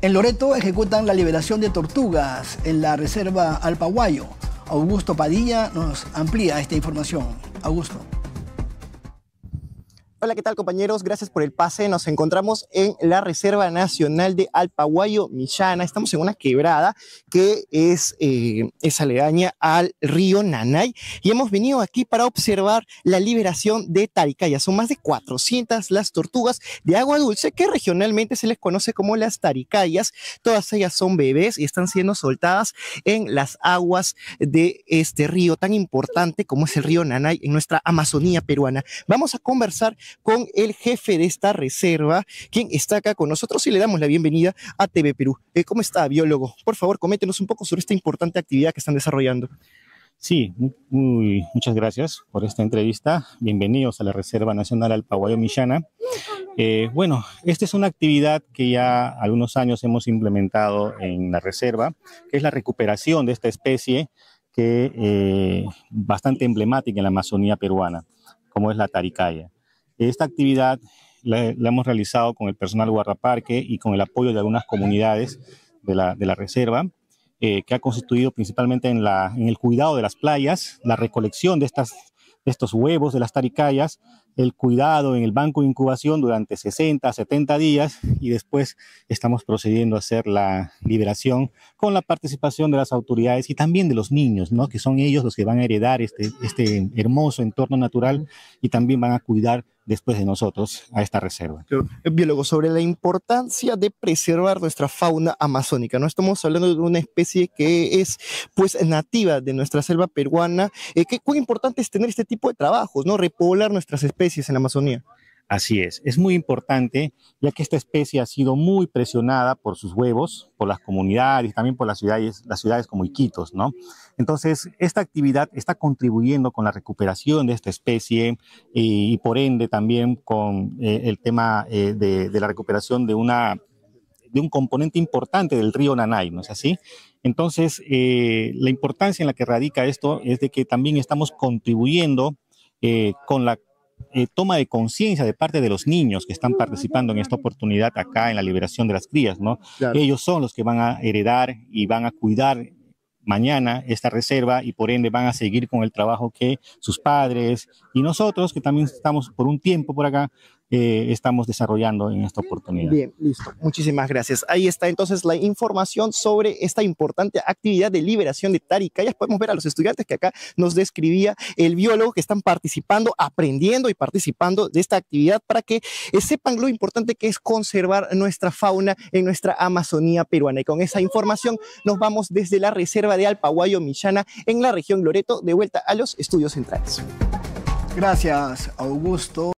En Loreto ejecutan la liberación de tortugas en la reserva Alpaguayo. Augusto Padilla nos amplía esta información. Augusto. Hola, ¿qué tal compañeros? Gracias por el pase. Nos encontramos en la Reserva Nacional de Alpaguayo, Millana. Estamos en una quebrada que es, eh, es aledaña al río Nanay y hemos venido aquí para observar la liberación de taricayas. Son más de 400 las tortugas de agua dulce que regionalmente se les conoce como las taricayas. Todas ellas son bebés y están siendo soltadas en las aguas de este río tan importante como es el río Nanay en nuestra Amazonía peruana. Vamos a conversar con el jefe de esta reserva, quien está acá con nosotros y le damos la bienvenida a TV Perú. Eh, ¿Cómo está, biólogo? Por favor, coméntenos un poco sobre esta importante actividad que están desarrollando. Sí, muchas gracias por esta entrevista. Bienvenidos a la Reserva Nacional Alpaguayo Millana. Eh, bueno, esta es una actividad que ya algunos años hemos implementado en la reserva, que es la recuperación de esta especie que eh, bastante emblemática en la Amazonía peruana, como es la taricaya. Esta actividad la, hemos realizado con el personal Guardaparque y con el apoyo de algunas comunidades de la, reserva, eh, que ha constituido principalmente en, el cuidado de las playas, la recolección de, de estos huevos, de las taricayas, el cuidado en el banco de incubación durante 60, 70 días y después estamos procediendo a hacer la liberación con la participación de las autoridades y también de los niños, ¿no? que son ellos los que van a heredar este, este hermoso entorno natural y también van a cuidar después de nosotros a esta reserva. Eh, biólogo, sobre la importancia de preservar nuestra fauna amazónica, no estamos hablando de una especie que es pues nativa de nuestra selva peruana, eh, ¿qué, cuán importante es tener este tipo de trabajos, ¿no? repoblar nuestras especies es en la Amazonía. Así es, es muy importante ya que esta especie ha sido muy presionada por sus huevos, por las comunidades, también por las ciudades, las ciudades como Iquitos, ¿no? Entonces, esta actividad está contribuyendo con la recuperación de esta especie y, por ende también con eh, el tema eh, de, la recuperación de una de un componente importante del río Nanay, ¿no es así? Entonces, eh, la importancia en la que radica esto es de que también estamos contribuyendo con la eh, toma de conciencia de parte de los niños que están participando en esta oportunidad acá en la liberación de las crías, ¿no? Ellos son los que van a heredar y van a cuidar mañana esta reserva y por ende van a seguir con el trabajo que sus padres y nosotros, que también estamos por un tiempo por acá, eh, estamos desarrollando en esta oportunidad. Bien, listo. Muchísimas gracias. Ahí está entonces la información sobre esta importante actividad de liberación de taricayas. Podemos ver a los estudiantes que acá nos describía el biólogo que están participando, aprendiendo y participando de esta actividad para que eh, sepan lo importante que es conservar nuestra fauna en nuestra Amazonía peruana. Y con esa información nos vamos desde la reserva de Alpaguayo Michana en la región Loreto de vuelta a los estudios centrales. Gracias, Augusto.